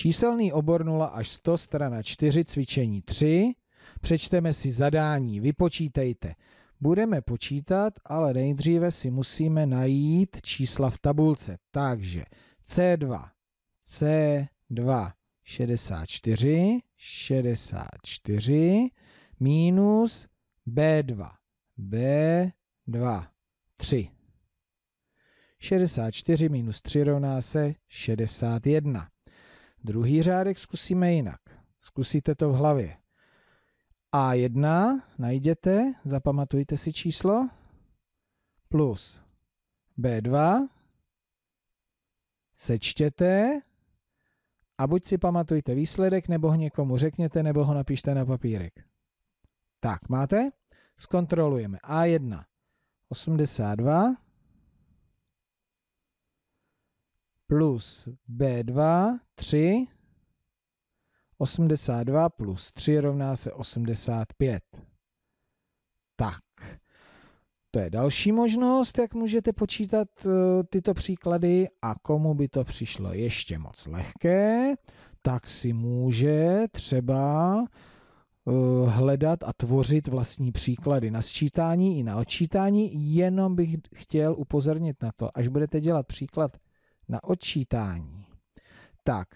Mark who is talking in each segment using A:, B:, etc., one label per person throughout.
A: Číselný obor 0 až 100, strana 4, cvičení 3. Přečteme si zadání, vypočítejte. Budeme počítat, ale nejdříve si musíme najít čísla v tabulce. Takže C2, C2, 64, 64, minus B2, B2, 3. 64 minus 3 rovná se 61. Druhý řádek zkusíme jinak. Zkusíte to v hlavě. A1 najděte, zapamatujte si číslo, plus B2, sečtěte a buď si pamatujte výsledek, nebo ho někomu řekněte, nebo ho napište na papírek. Tak, máte? Zkontrolujeme. A1, 82, plus B2, 3, 82 plus 3 rovná se 85. Tak, to je další možnost, jak můžete počítat eh, tyto příklady a komu by to přišlo ještě moc lehké, tak si může třeba eh, hledat a tvořit vlastní příklady na sčítání i na odčítání. Jenom bych chtěl upozornit na to, až budete dělat příklad na odčítání, tak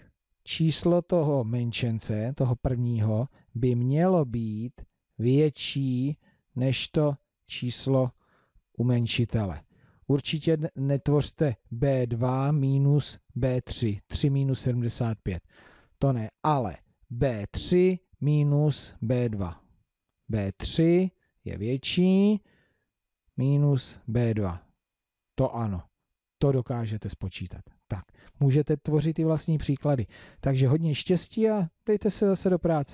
A: číslo toho menšence, toho prvního, by mělo být větší než to číslo u menšitele. Určitě netvořte B2 minus B3, 3 minus 75. To ne, ale B3 minus B2. B3 je větší minus B2. To ano to dokážete spočítat. Tak, můžete tvořit i vlastní příklady. Takže hodně štěstí a dejte se zase do práce.